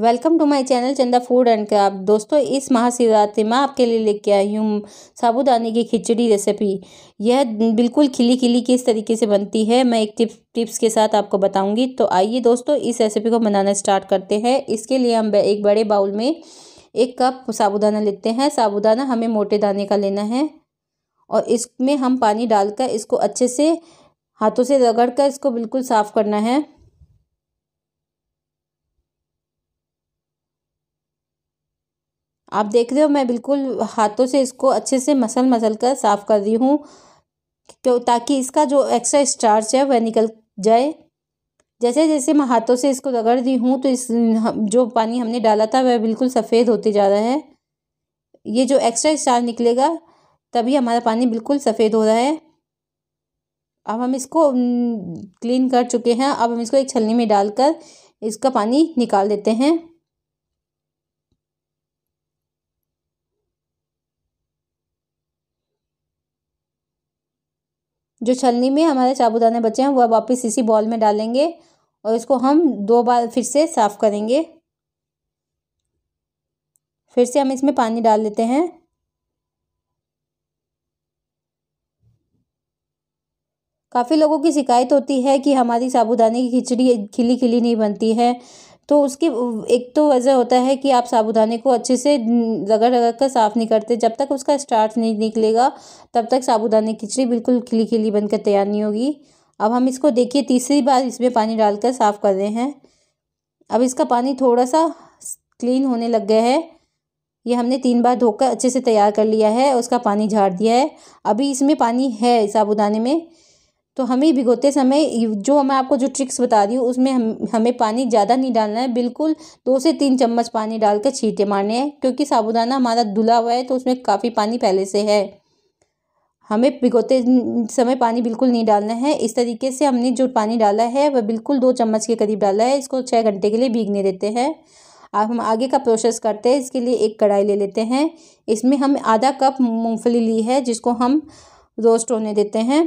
welcome to my channel Chanda food and craft दोस्तों इस महाशिवरात्रि में आपके लिए लेके आई हूँ साबूदाने की खिचड़ी रेसिपी यह बिल्कुल खिली खिली किस तरीके से बनती है मैं एक टिप टिप्स के साथ आपको बताऊंगी तो आइए दोस्तों इस रेसिपी को बनाना स्टार्ट करते हैं इसके लिए हम एक बड़े बाउल में एक कप साबुदाना लेते हैं साबुदाना हमें मोटे दाने का लेना है और इसमें हम पानी डालकर इसको अच्छे से हाथों से रगड़ कर इसको बिल्कुल साफ़ करना है आप देख रहे हो मैं बिल्कुल हाथों से इसको अच्छे से मसल मसल कर साफ़ कर रही हूँ तो ताकि इसका जो एक्स्ट्रा स्टार्च है वह निकल जाए जैसे जैसे मैं हाथों से इसको रगड़ रही हूँ तो इस जो पानी हमने डाला था वह बिल्कुल सफ़ेद होते जा रहा है ये जो एक्स्ट्रा स्टार निकलेगा तभी हमारा पानी बिल्कुल सफ़ेद हो रहा है अब हम इसको क्लीन कर चुके हैं अब हम इसको एक छलनी में डालकर इसका पानी निकाल देते हैं जो छलनी में हमारे साबुदाने बचे हैं वह वापस इसी बॉल में डालेंगे और इसको हम दो बार फिर से साफ़ करेंगे फिर से हम इसमें पानी डाल लेते हैं काफ़ी लोगों की शिकायत होती है कि हमारी साबुदाने की खिचड़ी खिली खिली नहीं बनती है तो उसकी एक तो वजह होता है कि आप साबुदाने को अच्छे से रगड़ रगड़ कर साफ़ नहीं करते जब तक उसका स्टार्च नहीं निकलेगा तब तक साबुदाने खिचड़ी बिल्कुल खिली खिली बनकर तैयार नहीं होगी अब हम इसको देखिए तीसरी बार इसमें पानी डालकर साफ़ कर रहे हैं अब इसका पानी थोड़ा सा क्लीन होने लग गया है ये हमने तीन बार धोकर अच्छे से तैयार कर लिया है उसका पानी झाड़ दिया है अभी इसमें पानी है साबुदाने में तो हमें भिगोते समय जो मैं आपको जो ट्रिक्स बता दी हूँ उसमें हम हमें पानी ज़्यादा नहीं डालना है बिल्कुल दो से तीन चम्मच पानी डाल कर मारने हैं क्योंकि साबुदाना हमारा धुला हुआ है तो उसमें काफ़ी पानी पहले से है हमें भिगोते समय पानी बिल्कुल नहीं डालना है इस तरीके से हमने जो पानी डाला है वह बिल्कुल दो चम्मच के करीब डाला है इसको छः घंटे के लिए भीगने देते हैं अब हम आगे का प्रोसेस करते हैं इसके लिए एक कढ़ाई ले लेते हैं इसमें हम आधा कप मूंगफली ली है जिसको हम रोस्ट होने देते हैं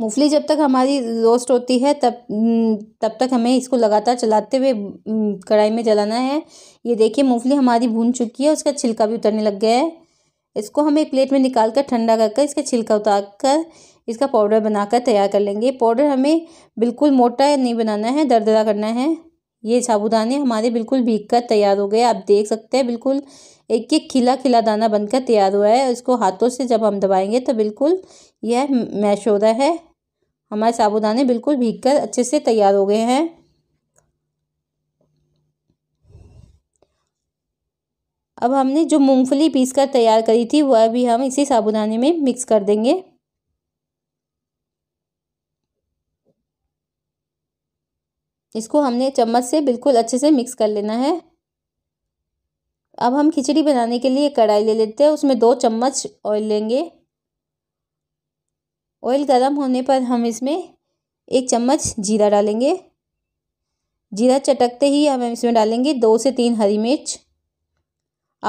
मूंगफली जब तक हमारी रोस्ट होती है तब हम्म, तब तक हमें इसको लगातार चलाते हुए हम्म, कढ़ाई में जलाना है ये देखिए मूंगफली हमारी भून चुकी है उसका छिलका भी उतरने लग गया है इसको हम एक प्लेट में निकाल कर ठंडा कर कर इसका छिलका उतार कर इसका पाउडर बनाकर तैयार कर लेंगे पाउडर हमें बिल्कुल मोटा नहीं बनाना है दरदरा करना है ये साबुदाने हमारे बिल्कुल भीग कर तैयार हो गए आप देख सकते हैं बिल्कुल एक एक खिला खिला दाना बनकर तैयार हुआ है इसको हाथों से जब हम दबाएंगे तो बिल्कुल यह मैश हो रहा है हमारे साबुदाने बिल्कुल भीग कर अच्छे से तैयार हो गए हैं अब हमने जो मूंगफली पीस कर तैयार करी थी वह भी हम इसी साबुदाने में मिक्स कर देंगे इसको हमने चम्मच से बिल्कुल अच्छे से मिक्स कर लेना है अब हम खिचड़ी बनाने के लिए कढ़ाई ले लेते हैं उसमें दो चम्मच ऑयल लेंगे ऑयल गर्म होने पर हम इसमें एक चम्मच जीरा डालेंगे जीरा चटकते ही हम इसमें डालेंगे दो से तीन हरी मिर्च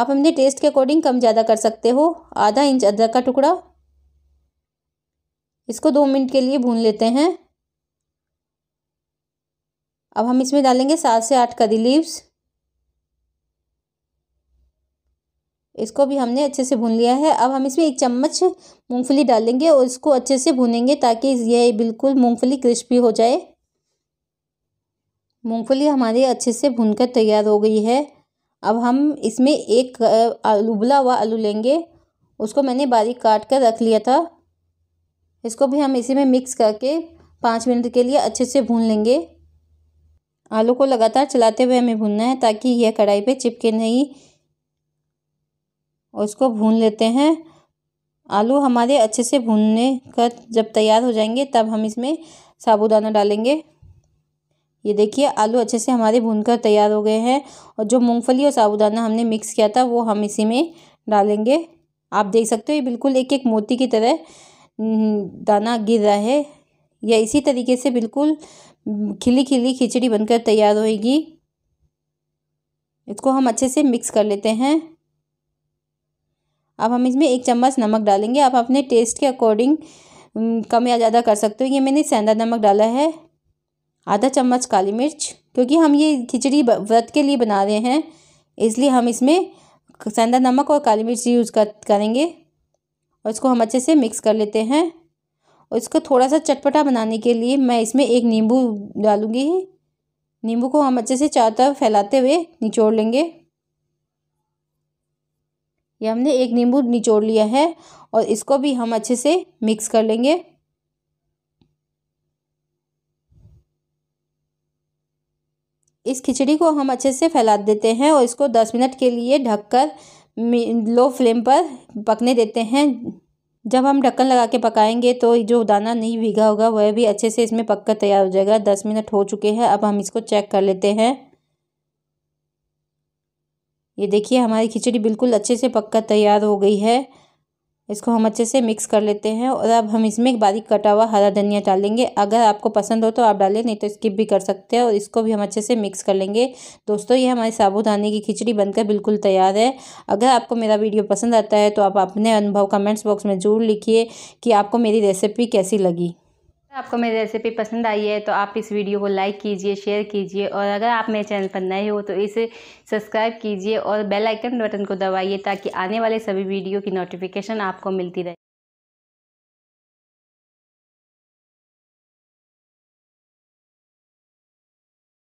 आप अपने टेस्ट के अकॉर्डिंग कम ज़्यादा कर सकते हो आधा इंच अदरक का टुकड़ा इसको दो मिनट के लिए भून लेते हैं अब हम इसमें डालेंगे सात से आठ करी लीव्स इसको भी हमने अच्छे से भून लिया है अब हम इसमें एक चम्मच मूंगफली डालेंगे और इसको अच्छे से भूनेंगे ताकि यह बिल्कुल मूंगफली क्रिस्पी हो जाए मूंगफली हमारी अच्छे से भूनकर तैयार हो गई है अब हम इसमें एक आलू उबला हुआ आलू लेंगे उसको मैंने बारीक काट कर रख लिया था इसको भी हम इसी में मिक्स करके पाँच मिनट के लिए अच्छे से भून लेंगे आलू को लगातार चलाते हुए हमें भूनना है ताकि यह कढ़ाई पे चिपके नहीं और इसको भून लेते हैं आलू हमारे अच्छे से भूनने का जब तैयार हो जाएंगे तब हम इसमें साबूदाना डालेंगे ये देखिए आलू अच्छे से हमारे भूनकर तैयार हो गए हैं और जो मूंगफली और साबूदाना हमने मिक्स किया था वो हम इसी में डालेंगे आप देख सकते हो ये बिल्कुल एक एक मोती की तरह हम्म, दाना गिर रहा है या इसी तरीके से बिल्कुल हम्म, खिली खिली खिचड़ी बनकर तैयार होएगी इसको हम अच्छे से मिक्स कर लेते हैं अब हम इसमें एक चम्मच नमक डालेंगे आप अपने टेस्ट के अकॉर्डिंग कम या ज़्यादा कर सकते हो ये मैंने सेंधा नमक डाला है आधा चम्मच काली मिर्च क्योंकि हम ये खिचड़ी व्रत के लिए बना रहे हैं इसलिए हम इसमें सेंधा नमक और काली मिर्च यूज़ कर करेंगे और इसको हम अच्छे से मिक्स कर लेते हैं और इसको थोड़ा सा चटपटा बनाने के लिए मैं इसमें एक नींबू डालूँगी नींबू को हम अच्छे से चारों तरफ फैलाते हुए निचोड़ लेंगे ये हमने एक नींबू निचोड़ लिया है और इसको भी हम अच्छे से मिक्स कर लेंगे इस खिचड़ी को हम अच्छे से फैला देते हैं और इसको दस मिनट के लिए ढककर लो फ्लेम पर पकने देते हैं जब हम ढक्कन लगा के पकाएंगे तो जो दाना नहीं भीगा होगा वह भी अच्छे से इसमें पककर तैयार हो जाएगा दस मिनट हो चुके हैं अब हम इसको चेक कर लेते हैं ये देखिए हमारी खिचड़ी बिल्कुल अच्छे से कर तैयार हो गई है इसको हम अच्छे से मिक्स कर लेते हैं और अब हम इसमें एक बारीक कटा हुआ हरा धनिया डालेंगे अगर आपको पसंद हो तो आप डालें नहीं तो स्किप भी कर सकते हैं और इसको भी हम अच्छे से मिक्स कर लेंगे दोस्तों ये हमारी साबुदानी की खिचड़ी बनकर बिल्कुल तैयार है अगर आपको मेरा वीडियो पसंद आता है तो आप अपने अनुभव कमेंट्स बॉक्स में ज़रूर लिखिए कि आपको मेरी रेसिपी कैसी लगी आपको मेरी रेसिपी पसंद आई है तो आप इस वीडियो को लाइक कीजिए शेयर कीजिए और अगर आप मेरे चैनल पर नए हो तो इसे सब्सक्राइब कीजिए और बेल आइकन बटन को दबाइए ताकि आने वाले सभी वीडियो की नोटिफिकेशन आपको मिलती रहे